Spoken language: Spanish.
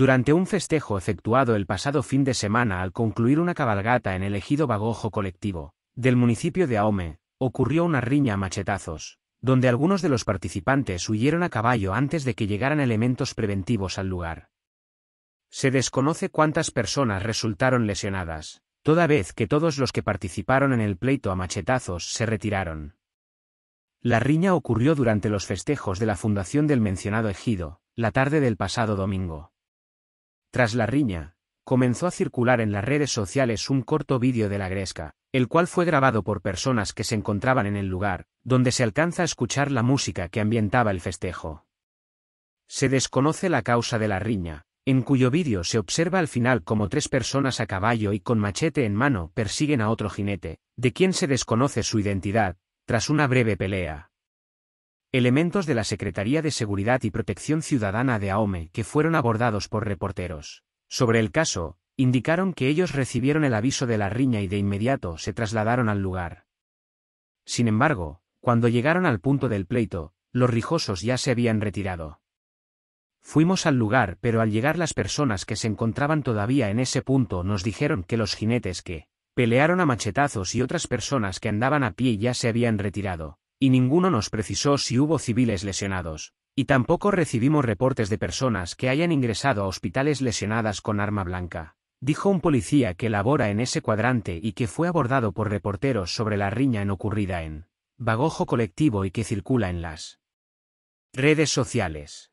Durante un festejo efectuado el pasado fin de semana al concluir una cabalgata en el ejido Bagojo colectivo, del municipio de Aome, ocurrió una riña a machetazos, donde algunos de los participantes huyeron a caballo antes de que llegaran elementos preventivos al lugar. Se desconoce cuántas personas resultaron lesionadas, toda vez que todos los que participaron en el pleito a machetazos se retiraron. La riña ocurrió durante los festejos de la fundación del mencionado ejido, la tarde del pasado domingo. Tras la riña, comenzó a circular en las redes sociales un corto vídeo de la gresca, el cual fue grabado por personas que se encontraban en el lugar, donde se alcanza a escuchar la música que ambientaba el festejo. Se desconoce la causa de la riña, en cuyo vídeo se observa al final como tres personas a caballo y con machete en mano persiguen a otro jinete, de quien se desconoce su identidad, tras una breve pelea. Elementos de la Secretaría de Seguridad y Protección Ciudadana de AOME que fueron abordados por reporteros. Sobre el caso, indicaron que ellos recibieron el aviso de la riña y de inmediato se trasladaron al lugar. Sin embargo, cuando llegaron al punto del pleito, los rijosos ya se habían retirado. Fuimos al lugar, pero al llegar las personas que se encontraban todavía en ese punto nos dijeron que los jinetes que pelearon a machetazos y otras personas que andaban a pie ya se habían retirado y ninguno nos precisó si hubo civiles lesionados, y tampoco recibimos reportes de personas que hayan ingresado a hospitales lesionadas con arma blanca. Dijo un policía que labora en ese cuadrante y que fue abordado por reporteros sobre la riña en ocurrida en Bagojo Colectivo y que circula en las redes sociales.